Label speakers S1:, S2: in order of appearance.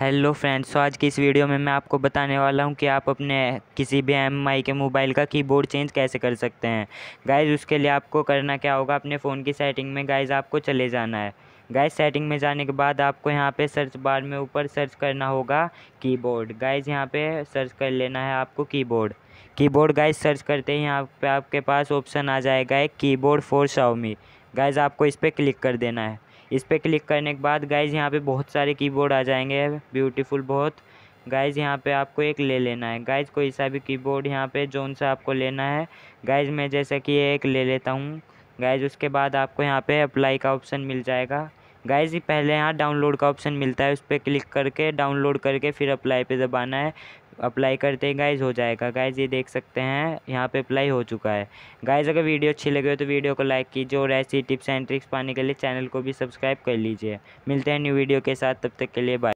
S1: hello friends तो आज की इस वीडियो में मैं आपको बताने वाला हूं कि आप अपने किसी भी एम के मोबाइल का कीबोर्ड चेंज कैसे कर सकते हैं गाइज़ उसके लिए आपको करना क्या होगा अपने फ़ोन की सेटिंग में गाइज़ आपको चले जाना है गाइस सेटिंग में जाने के बाद आपको यहाँ पे सर्च बार में ऊपर सर्च करना होगा कीबोर्ड गाइज़ यहाँ पर सर्च कर लेना है आपको की बोर्ड गाइज सर्च करते ही यहाँ पर आपके पास ऑप्शन आ जाएगा एक बोर्ड फॉर शाओमी गाइज़ आपको इस पर क्लिक कर देना है इस पर क्लिक करने के बाद गाइज यहाँ पे बहुत सारे कीबोर्ड आ जाएंगे ब्यूटीफुल बहुत गाइज यहाँ पे आपको एक ले लेना है गाइज कोई सा भी कीबोर्ड यहाँ पर जोन सा आपको लेना है गाइज मैं जैसा कि एक ले लेता हूँ गाइज उसके बाद आपको यहाँ पे अप्लाई का ऑप्शन मिल जाएगा गाइज ये पहले यहाँ डाउनलोड का ऑप्शन मिलता है उस पर क्लिक करके डाउनलोड करके फिर अप्लाई पे दबाना है अप्लाई करते ही गाइज हो जाएगा गाइज ये देख सकते हैं यहाँ पे अप्लाई हो चुका है गाइज अगर वीडियो अच्छी लगे हो तो वीडियो को लाइक कीजिए और ऐसी टिप्स एंड ट्रिक्स पाने के लिए चैनल को भी सब्सक्राइब कर लीजिए मिलते हैं न्यू वीडियो के साथ तब तक के लिए बाय